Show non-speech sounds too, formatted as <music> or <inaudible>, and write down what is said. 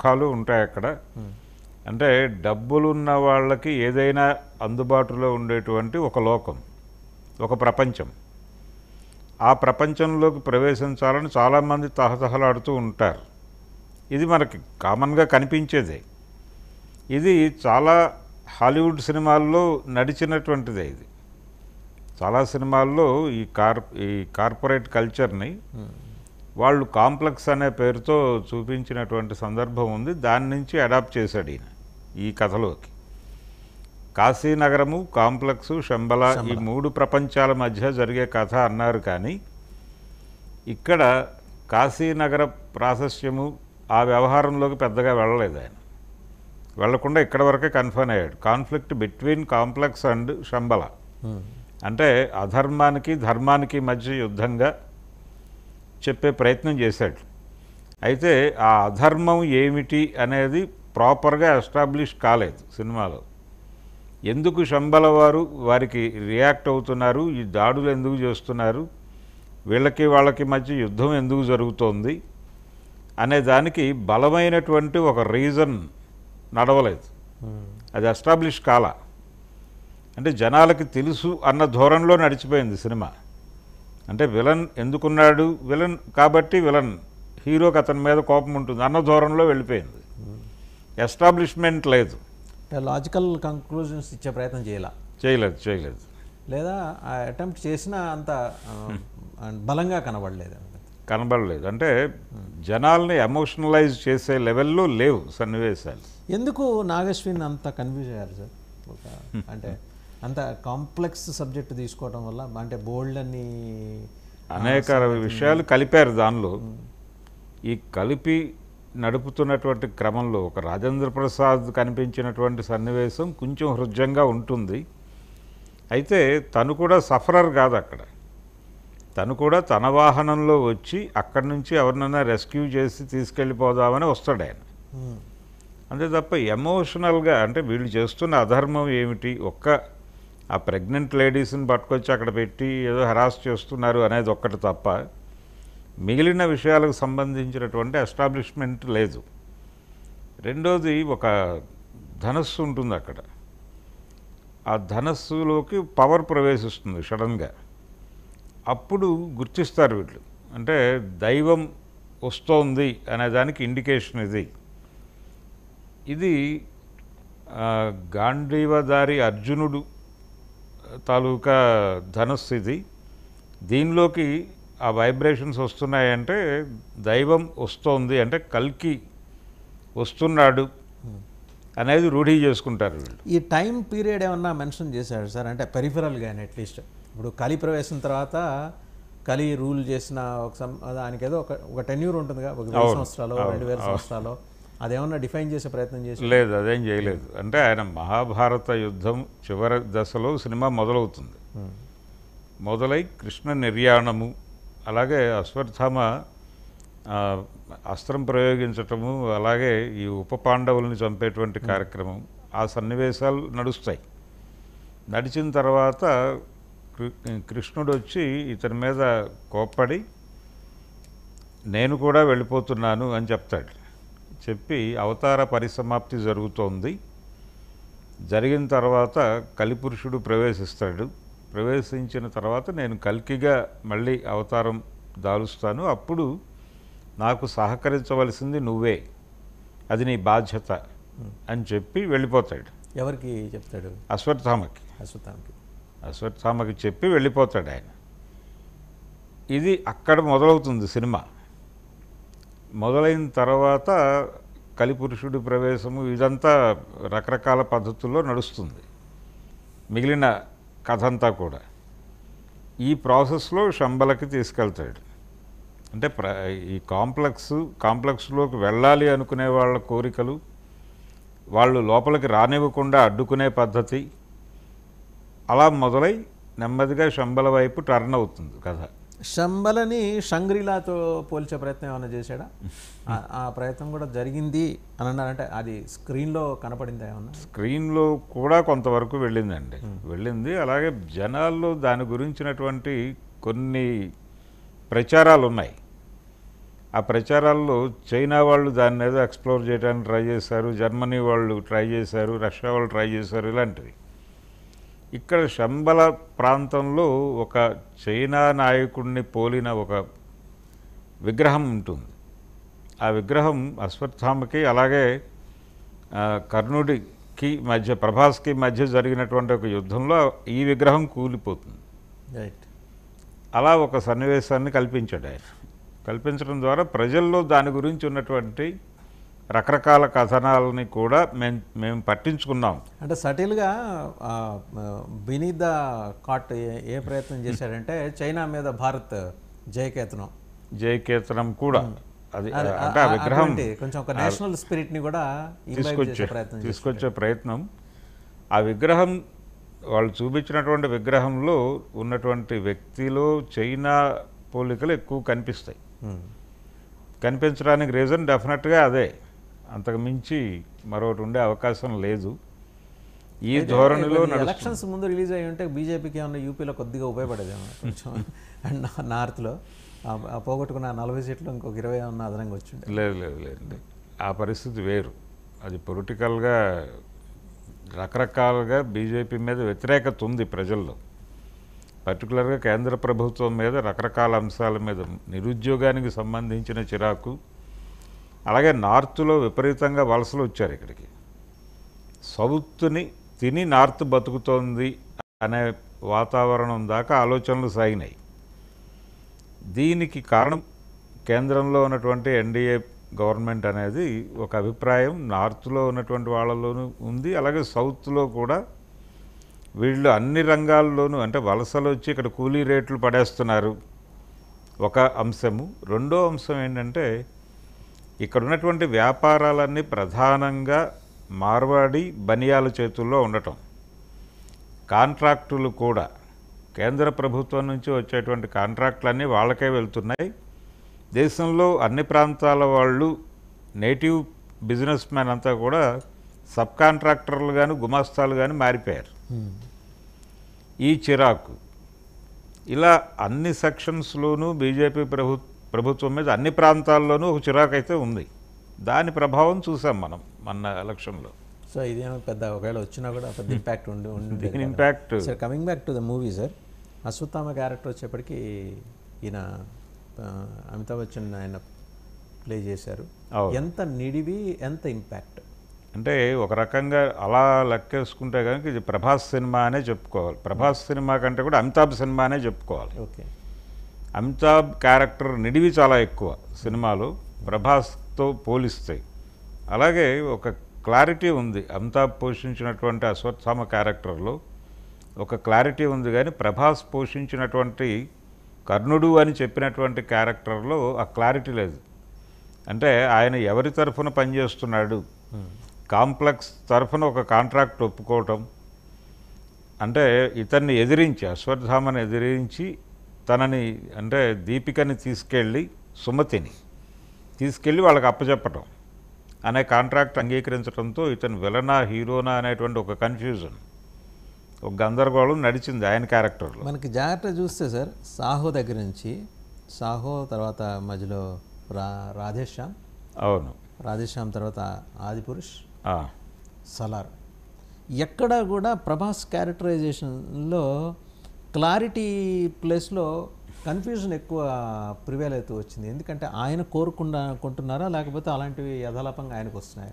సుఖాలు ఉంటాయి అక్కడ అంటే డబ్బులున్న వాళ్ళకి ఏదైనా అందుబాటులో ఉండేటువంటి ఒక లోకం ఒక ప్రపంచం ఆ ప్రపంచంలోకి ప్రవేశించాలని చాలామంది తహతహలాడుతూ ఉంటారు ఇది మనకి కామన్గా కనిపించేదే ఇది చాలా హాలీవుడ్ సినిమాల్లో నడిచినటువంటిదే ఇది చాలా సినిమాల్లో ఈ కార్ ఈ కార్పొరేట్ కల్చర్ని వాళ్ళు కాంప్లెక్స్ అనే పేరుతో చూపించినటువంటి సందర్భం ఉంది దాని నుంచి అడాప్ట్ చేశాడు ఈయన ఈ కథలోకి కాశీనగరము కాంప్లెక్స్ శంబల ఈ మూడు ప్రపంచాల మధ్య జరిగే కథ అన్నారు కానీ ఇక్కడ కాశీనగర ప్రాశస్యము ఆ వ్యవహారంలోకి పెద్దగా వెళ్ళలేదు ఆయన వెళ్లకుండా ఇక్కడ వరకే కన్ఫర్మ్ అయ్యాడు conflict between complex and Shambhala అంటే అధర్మానికి ధర్మానికి మధ్య యుద్ధంగా చెప్పే ప్రయత్నం చేశాడు అయితే ఆ అధర్మం ఏమిటి అనేది ప్రాపర్గా ఎస్టాబ్లిష్ కాలేదు సినిమాలో ఎందుకు శంబల వారు వారికి రియాక్ట్ అవుతున్నారు ఈ దాడులు ఎందుకు చేస్తున్నారు వీళ్ళకి వాళ్ళకి మధ్య యుద్ధం ఎందుకు జరుగుతోంది అనే దానికి బలమైనటువంటి ఒక రీజన్ నడవలేదు hmm. అది ఎస్టాబ్లిష్ కాల అంటే జనాలకి తెలుసు అన్న ధోరణిలో నడిచిపోయింది సినిమా అంటే విలన్ ఎందుకున్నాడు విలన్ కాబట్టి విలన్ హీరోకి అతని మీద కోపం ఉంటుంది అన్న దూరంలో వెళ్ళిపోయింది ఎస్టాబ్లిష్మెంట్ లేదు లాజికల్ కంక్లూజన్స్ ఇచ్చే ప్రయత్నం చేయలే చేయలేదు చేయలేదు లేదా ఆ అటెంప్ట్ చేసినా అంత బలంగా కనబడలేదు కనబడలేదు అంటే జనాల్ని ఎమోషనలైజ్ చేసే లెవెల్లో లేవు సన్నివేశాలు ఎందుకు నాగశ్విన్ అంత కన్ఫ్యూజ్ అయ్యారు సార్ అంటే అంత కాంప్లెక్స్ సబ్జెక్ట్ తీసుకోవడం వల్ల అంటే బోల్డ్ అని అనేక విషయాలు కలిపారు దానిలో ఈ కలిపి నడుపుతున్నటువంటి క్రమంలో ఒక రాజేంద్ర ప్రసాద్ కనిపించినటువంటి సన్నివేశం కొంచెం హృదయంగా ఉంటుంది అయితే తను కూడా సఫరర్ కాదు అక్కడ తను కూడా తన వాహనంలో వచ్చి అక్కడి నుంచి ఎవరినైనా రెస్క్యూ చేసి తీసుకెళ్ళిపోదామని వస్తాడు ఆయన అంతే తప్ప ఎమోషనల్గా అంటే వీళ్ళు చేస్తున్న అధర్మం ఏమిటి ఒక్క ఆ ప్రెగ్నెంట్ లేడీస్ని పట్టుకొచ్చి అక్కడ పెట్టి ఏదో హరాస్ చేస్తున్నారు అనేది ఒక్కటి తప్ప మిగిలిన విషయాలకు సంబంధించినటువంటి ఎస్టాబ్లిష్మెంట్ లేదు రెండోది ఒక ధనస్సు ఉంటుంది అక్కడ ఆ ధనస్సులోకి పవర్ ప్రవేశిస్తుంది సడన్గా అప్పుడు గుర్తిస్తారు వీళ్ళు అంటే దైవం వస్తోంది అనేదానికి ఇండికేషన్ ఇది ఇది గాంధీవదారి అర్జునుడు తాలూకా ధనస్సు ఇది దీనిలోకి ఆ వైబ్రేషన్స్ వస్తున్నాయంటే దైవం వస్తోంది అంటే కల్కి వస్తున్నాడు అనేది రూఢీ చేసుకుంటారు ఈ టైం పీరియడ్ ఏమన్నా మెన్షన్ చేశాడు సార్ అంటే పెరిఫరల్ కానీ అట్లీస్ట్ ఇప్పుడు కలి ప్రవేశం తర్వాత కలి రూల్ చేసిన ఒక దానికి ఏదో ఒక ఒక టెన్యూర్ ఉంటుందిగా ఒక వేల సంవత్సరాలు రెండు వేల సంవత్సరాలు అదేమన్నా డిఫైన్ చేసే ప్రయత్నం చేసి లేదు అదేం చేయలేదు అంటే ఆయన మహాభారత యుద్ధం చివరి దశలో సినిమా మొదలవుతుంది మొదలై కృష్ణ నిర్యాణము అలాగే అశ్వత్థామ అస్త్రం ప్రయోగించటము అలాగే ఈ ఉప పాండవుల్ని చంపేటువంటి కార్యక్రమం ఆ సన్నివేశాలు నడుస్తాయి నడిచిన తర్వాత కృష్ణుడు వచ్చి ఇతని మీద కోప్పడి నేను కూడా వెళ్ళిపోతున్నాను అని చెప్తాడు చెప్పి అవతార పరిసమాప్తి జరుగుతోంది జరిగిన తర్వాత కలిపురుషుడు ప్రవేశిస్తాడు ప్రవేశించిన తర్వాత నేను కల్కిగా మళ్ళీ అవతారం దాలుస్తాను అప్పుడు నాకు సహకరించవలసింది నువ్వే అది నీ బాధ్యత అని చెప్పి వెళ్ళిపోతాడు ఎవరికి చెప్తాడు అశ్వత్థామకి అశ్వత్థామకి అశ్వత్థామకి చెప్పి వెళ్ళిపోతాడు ఆయన ఇది అక్కడ మొదలవుతుంది సినిమా మొదలైన తర్వాత కలిపురుషుడి ప్రవేశము ఇదంతా రకరకాల పద్ధతుల్లో నడుస్తుంది మిగిలిన కథ అంతా కూడా ఈ ప్రాసెస్లో శంబలకి తీసుకెళ్తాడు అంటే ప్ర ఈ కాంప్లెక్స్ కాంప్లెక్స్లోకి వెళ్ళాలి అనుకునే వాళ్ళ కోరికలు వాళ్ళు లోపలికి రానివ్వకుండా అడ్డుకునే పద్ధతి అలా మొదలై నెమ్మదిగా శంబల వైపు టర్న్ అవుతుంది కథ శంబలని షంగ్రిలాతో పోల్చే ప్రయత్నం ఏమైనా చేశాడా ఆ ప్రయత్నం కూడా జరిగింది అని అన్నారంటే అది స్క్రీన్లో కనపడింది ఏమన్నా స్క్రీన్లో కూడా కొంతవరకు వెళ్ళిందండి వెళ్ళింది అలాగే జనాల్లో దాని గురించినటువంటి కొన్ని ప్రచారాలు ఉన్నాయి ఆ ప్రచారాల్లో చైనా వాళ్ళు దాని మీద ఎక్స్ప్లోర్ చేయడానికి ట్రై చేశారు జర్మనీ వాళ్ళు ట్రై చేశారు రష్యా వాళ్ళు ట్రై చేశారు ఇలాంటివి ఇక్కడ శంబల ప్రాంతంలో ఒక చైనా నాయకుడిని పోలిన ఒక విగ్రహం ఉంటుంది ఆ విగ్రహం అశ్వత్థామకి అలాగే కర్ణుడికి మధ్య ప్రభాస్కి మధ్య జరిగినటువంటి ఒక యుద్ధంలో ఈ విగ్రహం కూలిపోతుంది అలా ఒక సన్నివేశాన్ని కల్పించాడు ఆయన కల్పించడం ద్వారా ప్రజల్లో దాని గురించి ఉన్నటువంటి రకరకాల కథనాలని కూడా మేము మేము పట్టించుకున్నాం అంటే సటిల్గా బినీద ద కాట్ ఏ ప్రయత్నం <laughs> చేశాడంటే చైనా మీద భారత్ జయకేతనం జయకేతనం కూడా అది అంటే విగ్రహం కొంచెం ఒక నేషనల్ స్పిరిట్ని కూడా తీసుకొచ్చే ప్రయత్నం తీసుకొచ్చే ప్రయత్నం ఆ విగ్రహం వాళ్ళు చూపించినటువంటి విగ్రహంలో ఉన్నటువంటి వ్యక్తిలో చైనా పోలికలు ఎక్కువ కనిపిస్తాయి కనిపించడానికి రీజన్ డెఫినెట్గా అదే అంతకుమించి మరొకటి ఉండే అవకాశం లేదు ఈ ధోరణిలో ఎలక్షన్స్ ముందు రిలీజ్ అయ్యి ఉంటే బీజేపీకి ఏమన్నా యూపీలో కొద్దిగా ఉపయోగపడేది కొంచెం అండ్ నార్త్లో పోగొట్టుకున్న నలభై సీట్లు ఇంకొక ఇరవై ఉన్న అదనంగా వచ్చింది లేదు లేదు లేదండి ఆ పరిస్థితి వేరు అది పొలిటికల్గా రకరకాలుగా బీజేపీ మీద వ్యతిరేకత ఉంది ప్రజల్లో పర్టికులర్గా కేంద్ర ప్రభుత్వం మీద రకరకాల అంశాల మీద నిరుద్యోగానికి సంబంధించిన చిరాకు అలాగే నార్త్లో విపరీతంగా వలసలు వచ్చారు ఇక్కడికి సౌత్ని తిని నార్త్ బతుకుతోంది అనే వాతావరణం దాకా ఆలోచనలు సాగినాయి దీనికి కారణం కేంద్రంలో ఉన్నటువంటి ఎన్డీఏ గవర్నమెంట్ అనేది ఒక అభిప్రాయం నార్త్లో ఉన్నటువంటి వాళ్ళలోనూ ఉంది అలాగే సౌత్లో కూడా వీళ్ళు అన్ని రంగాల్లోనూ అంటే వలసలు వచ్చి ఇక్కడ కూలీ రేట్లు పడేస్తున్నారు ఒక అంశము రెండో అంశం ఏంటంటే ఇక్కడ ఉన్నటువంటి వ్యాపారాలన్నీ ప్రధానంగా మార్వాడి బనియాల చేతుల్లో ఉండటం కాంట్రాక్టులు కూడా కేంద్ర ప్రభుత్వం నుంచి వచ్చేటువంటి కాంట్రాక్టులన్నీ వాళ్ళకే వెళ్తున్నాయి దేశంలో అన్ని ప్రాంతాల వాళ్ళు నేటివ్ బిజినెస్ మ్యాన్ అంతా కూడా సబ్ కాంట్రాక్టర్లు కానీ గుమాస్తాలు కానీ మారిపోయారు hmm. ఈ చిరాకు ఇలా అన్ని సెక్షన్స్లోనూ బీజేపీ ప్రభుత్వం ప్రభుత్వం మీద అన్ని ప్రాంతాల్లోనూ ఒక చిరాకైతే ఉంది దాని ప్రభావం చూసాం మనం మన ఎలక్షన్లో సో ఇదేమో పెద్ద ఒకవేళ వచ్చినా కూడా పెద్ద ఇంపాక్ట్ ఉండి ఉండి impact sir coming back to the movie sir Ashwatthama character వచ్చేప్పటికి ఈయన అమితాబ్ బచ్చన్ ఆయన ప్లే చేశారు ఎంత నిడివి ఎంత ఇంపాక్ట్ అంటే ఒక రకంగా అలా లెక్కేసుకుంటే కనుక ఇది ప్రభాస్ సినిమా అనే చెప్పుకోవాలి ప్రభాస్ సినిమా కంటే కూడా అమితాబ్ సినిమా అనే చెప్పుకోవాలి ఓకే అమితాబ్ క్యారెక్టర్ నిడివి చాలా ఎక్కువ సినిమాలు ప్రభాస్తో పోలిస్తాయి అలాగే ఒక క్లారిటీ ఉంది అమితాబ్ పోషించినటువంటి అశ్వత్థామ క్యారెక్టర్లో ఒక క్లారిటీ ఉంది కానీ ప్రభాస్ పోషించినటువంటి కర్ణుడు అని చెప్పినటువంటి క్యారెక్టర్లో ఆ క్లారిటీ లేదు అంటే ఆయన ఎవరి తరఫున పనిచేస్తున్నాడు కాంప్లెక్స్ తరఫున ఒక కాంట్రాక్ట్ ఒప్పుకోవటం అంటే ఇతన్ని ఎదిరించి అశ్వత్థామను ఎదిరించి తనని అంటే దీపికని తీసుకెళ్ళి సుమతిని తీసుకెళ్ళి వాళ్ళకి అప్పచెప్పటం అనే కాంట్రాక్ట్ అంగీకరించడంతో ఇతను విలనా హీరోనా అనేటువంటి ఒక కన్ఫ్యూజన్ ఒక గందరగోళం నడిచింది ఆయన క్యారెక్టర్లో మనకి జాగ్రత్త చూస్తే సార్ సాహో దగ్గర నుంచి సాహో తర్వాత మధ్యలో రా రాధేశ్యామ్ అవును రాధేశ్యామ్ తర్వాత ఆదిపురుష్ సలార్ ఎక్కడ కూడా ప్రభాస్ క్యారెక్టరైజేషన్లో క్లారిటీ ప్లేస్లో కన్ఫ్యూజన్ ఎక్కువ ప్రివేల్ అవుతూ వచ్చింది ఎందుకంటే ఆయన కోరుకుండా కొంటున్నారా లేకపోతే అలాంటివి యథాలాపంగా ఆయనకు వస్తున్నాయి